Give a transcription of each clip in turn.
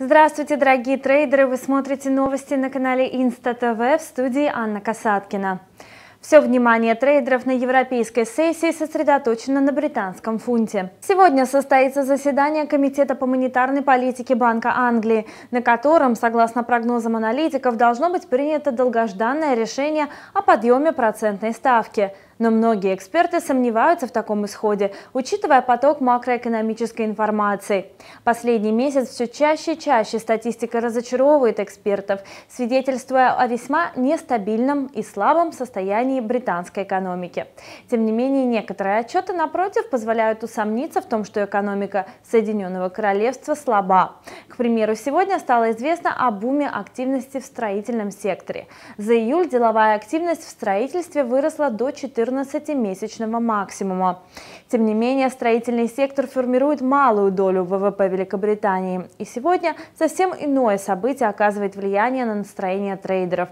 Здравствуйте, дорогие трейдеры! Вы смотрите новости на канале Инста ТВ в студии Анна Касаткина. Все внимание трейдеров на европейской сессии сосредоточено на британском фунте. Сегодня состоится заседание Комитета по монетарной политике Банка Англии, на котором, согласно прогнозам аналитиков, должно быть принято долгожданное решение о подъеме процентной ставки – но многие эксперты сомневаются в таком исходе, учитывая поток макроэкономической информации. Последний месяц все чаще и чаще статистика разочаровывает экспертов, свидетельствуя о весьма нестабильном и слабом состоянии британской экономики. Тем не менее, некоторые отчеты, напротив, позволяют усомниться в том, что экономика Соединенного Королевства слаба. К примеру, сегодня стало известно о буме активности в строительном секторе. За июль деловая активность в строительстве выросла до 14 14-месячного максимума. Тем не менее, строительный сектор формирует малую долю ВВП Великобритании. И сегодня совсем иное событие оказывает влияние на настроение трейдеров.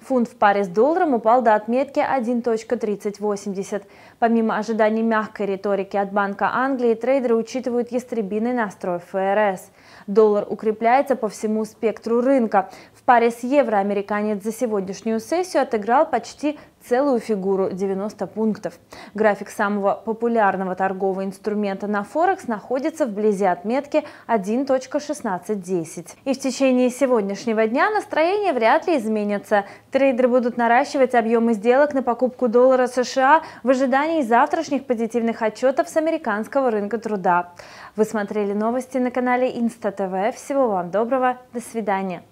Фунт в паре с долларом упал до отметки 1.3080. Помимо ожиданий мягкой риторики от Банка Англии, трейдеры учитывают ястребиный настрой ФРС. Доллар укрепляется по всему спектру рынка. В паре с евро американец за сегодняшнюю сессию отыграл почти целую фигуру 90 пунктов. График самого популярного торгового инструмента на Форекс находится вблизи отметки 1.1610. И в течение сегодняшнего дня настроение вряд ли изменится. Трейдеры будут наращивать объемы сделок на покупку доллара США в ожидании завтрашних позитивных отчетов с американского рынка труда. Вы смотрели новости на канале Инста ТВ. Всего вам доброго. До свидания.